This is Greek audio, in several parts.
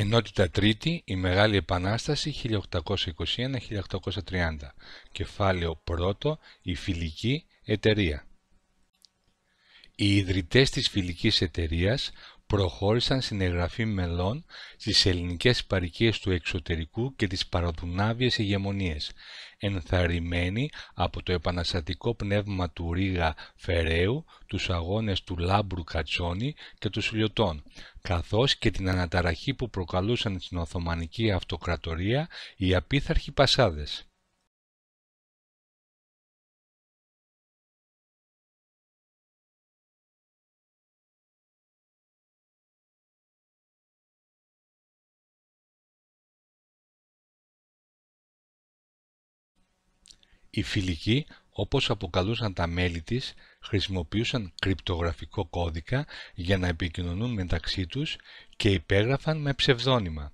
Ενότητα Τρίτη, η Μεγάλη Επανάσταση 1821-1830. Κεφάλαιο 1, η Φιλική Εταιρεία. Οι ιδρυτές της Φιλικής Εταιρείας προχώρησαν στην εγγραφή μελών στις ελληνικές παρικίες του εξωτερικού και τις παραδουνάβιες ηγεμονίες, ενθαρρυμένοι από το επαναστατικό πνεύμα του Ρίγα Φεραίου, τους αγώνες του Λάμπρου Κατσόνη και τους Λιωτών, καθώς και την αναταραχή που προκαλούσαν στην Οθωμανική Αυτοκρατορία οι απίθαρχοι πασάδες. Οι φιλικοί, όπως αποκαλούσαν τα μέλη της, χρησιμοποιούσαν κρυπτογραφικό κώδικα για να επικοινωνούν μεταξύ τους και υπέγραφαν με ψευδόνυμα.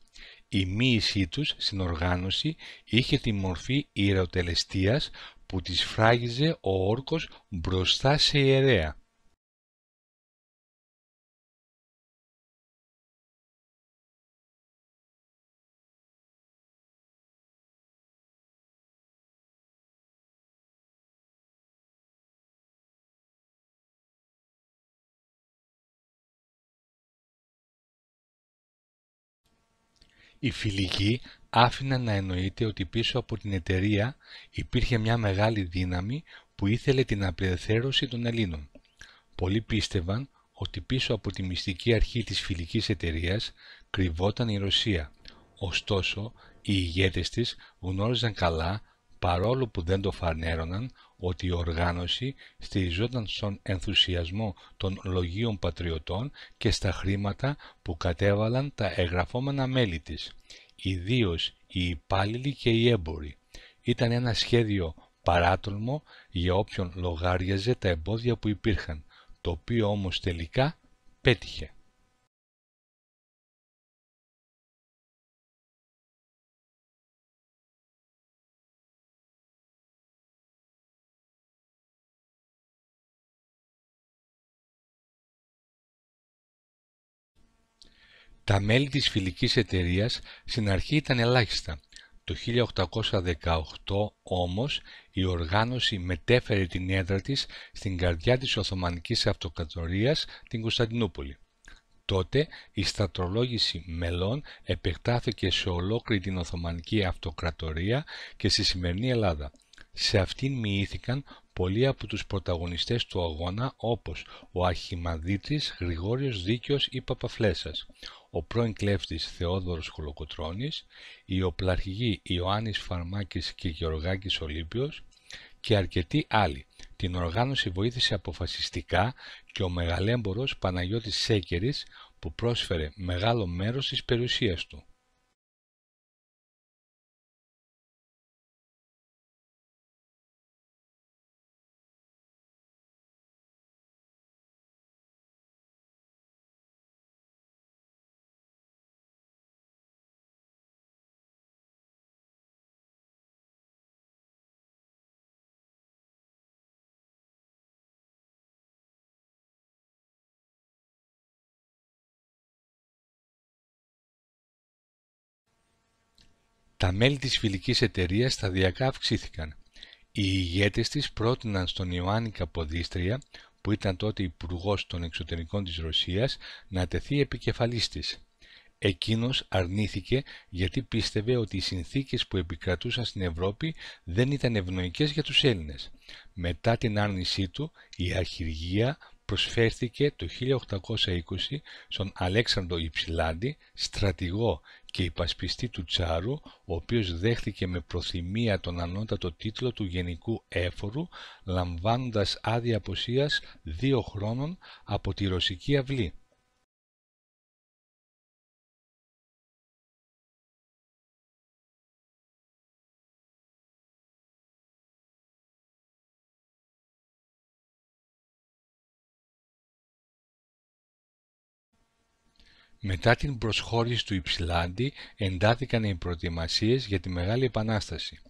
Η μοίησή τους στην οργάνωση είχε τη μορφή ιεροτελεστίας που τις φράγιζε ο όρκος μπροστά σε ιερέα. Η φιλική άφηναν να εννοείται ότι πίσω από την εταιρεία υπήρχε μια μεγάλη δύναμη που ήθελε την απελευθέρωση των Ελλήνων. Πολλοί πίστευαν ότι πίσω από τη μυστική αρχή της φιλικής εταιρείας κρυβόταν η Ρωσία. Ωστόσο, οι ηγέτες της γνώριζαν καλά, παρόλο που δεν το φανέρωναν, ότι η οργάνωση στηριζόταν στον ενθουσιασμό των λογίων πατριωτών και στα χρήματα που κατέβαλαν τα εγγραφόμενα μέλη της, ιδίως οι υπάλληλοι και οι έμποροι. Ήταν ένα σχέδιο παράτολμο για όποιον λογάριαζε τα εμπόδια που υπήρχαν, το οποίο όμως τελικά πέτυχε. Τα μέλη της φιλικής εταιρείας στην αρχή ήταν ελάχιστα. Το 1818 όμως η οργάνωση μετέφερε την έδρα της στην καρδιά της Οθωμανικής Αυτοκρατορίας, την Κωνσταντινούπολη. Τότε η στατρολόγηση μελών επεκτάθηκε σε ολόκληρη την Οθωμανική Αυτοκρατορία και στη σημερινή Ελλάδα. Σε αυτήν μοιήθηκαν πολλοί από τους πρωταγωνιστές του αγώνα όπως ο Αρχιμανδίτης Γρηγόριος Δίκαιος ή Παπαφλέσσας, ο πρώην κλέφτης Θεόδωρος Χολοκοτρώνης, οι οπλαρχηγοί Ιωάννης Φαρμάκης και Γεωργάκης Ολύμπιος και αρκετοί άλλοι. Την οργάνωση βοήθησε αποφασιστικά και ο μεγαλέμπορος Παναγιώτης Σέκερης που πρόσφερε μεγάλο μέρος της περιουσίας του. Τα μέλη της φιλικής εταιρείας σταδιακά αυξήθηκαν. Οι ηγέτες της πρότειναν στον Ιωάννη Καποδίστρια, που ήταν τότε υπουργός των εξωτερικών της Ρωσίας, να τεθεί επικεφαλής της. Εκείνος αρνήθηκε γιατί πίστευε ότι οι συνθήκες που επικρατούσαν στην Ευρώπη δεν ήταν ευνοϊκές για τους Έλληνες. Μετά την άρνησή του, η αρχηγία προσφέρθηκε το 1820 στον Αλέξανδρο Υψηλάντη, στρατηγό και υπασπιστή του Τσάρου, ο οποίος δέχθηκε με προθυμία τον ανώτατο τίτλο του Γενικού Έφορου, λαμβάνοντας άδεια αποσίας δύο χρόνων από τη Ρωσική Αυλή. Μετά την προσχώρηση του Υψηλάντη εντάθηκαν οι προετοιμασίες για τη Μεγάλη Επανάσταση.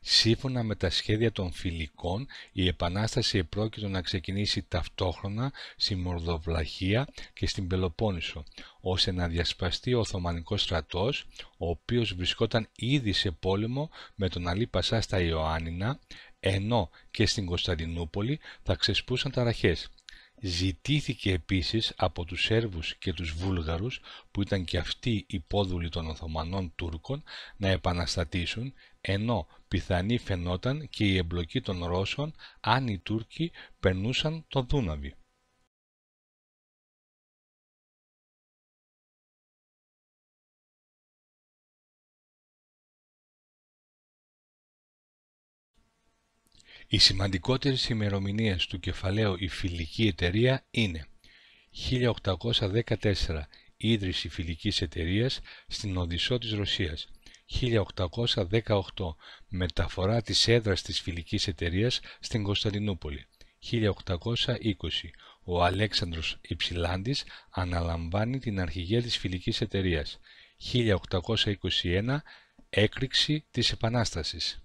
Σύμφωνα με τα σχέδια των φιλικών, η Επανάσταση επρόκειτο να ξεκινήσει ταυτόχρονα στη Μορδοβλαχία και στην Πελοπόννησο, ώστε να διασπαστεί ο Οθωμανικός στρατός, ο οποίος βρισκόταν ήδη σε πόλεμο με τον Αλή Πασά στα Ιωάννινα, ενώ και στην Κωνσταντινούπολη θα ξεσπούσαν ταραχές. Ζητήθηκε επίσης από τους Σέρβους και τους Βούλγαρους, που ήταν και αυτοί υπόδουλοι των Οθωμανών Τούρκων, να επαναστατήσουν, ενώ πιθανή φαινόταν και η εμπλοκή των Ρώσων αν οι Τούρκοι περνούσαν το Δούναβι. Οι σημαντικότερες ημερομηνίες του κεφαλαίου «Η Φιλική Εταιρεία» είναι 1814 ίδρυση Φιλικής Εταιρείας στην Οδυσσό της Ρωσίας, 1818 μεταφορά της έδρας της Φιλικής Εταιρείας στην Κωνσταντινούπολη, 1820 ο Αλέξανδρος Υψηλάντης αναλαμβάνει την αρχηγία της Φιλικής Εταιρείας, 1821 έκρηξη της Επανάστασης.